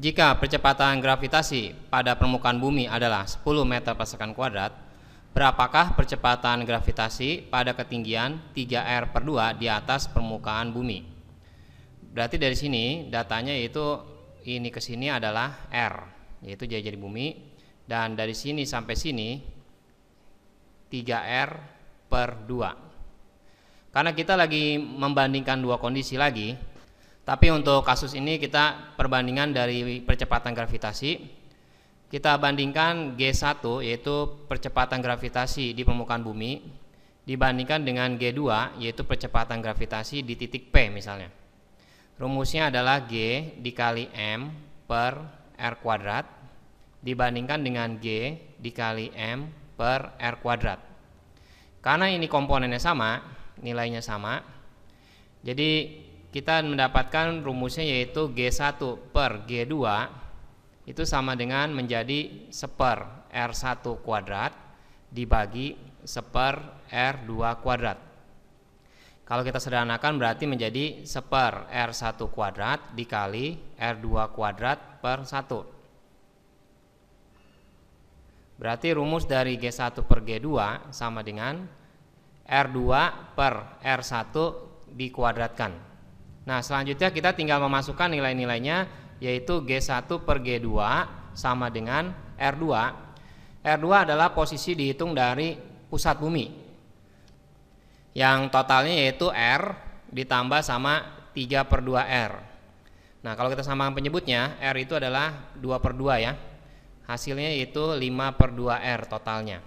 Jika percepatan gravitasi pada permukaan bumi adalah 10 meter per kuadrat, berapakah percepatan gravitasi pada ketinggian 3R per 2 di atas permukaan bumi? Berarti dari sini datanya yaitu ini ke sini adalah R, yaitu jari-jari bumi, dan dari sini sampai sini 3R per 2. Karena kita lagi membandingkan dua kondisi lagi, tapi untuk kasus ini kita perbandingan dari percepatan gravitasi. Kita bandingkan G1 yaitu percepatan gravitasi di permukaan bumi dibandingkan dengan G2 yaitu percepatan gravitasi di titik P misalnya. Rumusnya adalah G dikali M per R kuadrat dibandingkan dengan G dikali M per R kuadrat. Karena ini komponennya sama, nilainya sama, jadi kita mendapatkan rumusnya yaitu G1 per G2 itu sama dengan menjadi seper R1 kuadrat dibagi seper R2 kuadrat. Kalau kita sederhanakan berarti menjadi seper R1 kuadrat dikali R2 kuadrat per 1. Berarti rumus dari G1 per G2 sama dengan R2 per R1 dikuadratkan. Nah selanjutnya kita tinggal memasukkan nilai-nilainya yaitu G1 per G2 sama dengan R2 R2 adalah posisi dihitung dari pusat bumi yang totalnya yaitu R ditambah sama 3 per 2 R Nah kalau kita samakan penyebutnya R itu adalah 2 per 2 ya Hasilnya yaitu 5 per 2 R totalnya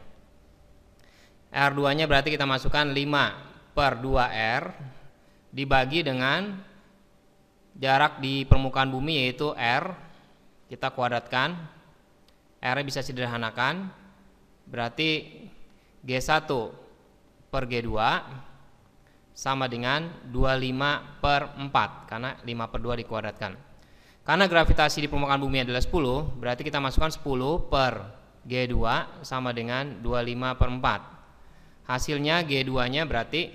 R2 nya berarti kita masukkan 5 per 2 R dibagi dengan jarak di permukaan bumi yaitu R kita kuadratkan R bisa sederhanakan berarti G1 per G2 sama dengan 25 per 4 karena 5 per 2 dikuadratkan karena gravitasi di permukaan bumi adalah 10 berarti kita masukkan 10 per G2 sama dengan 25 per 4 hasilnya G2 nya berarti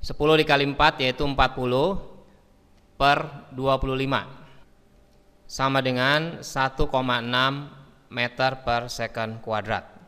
10 dikali 4 yaitu 40 per 25 sama dengan 1,6 meter per second kuadrat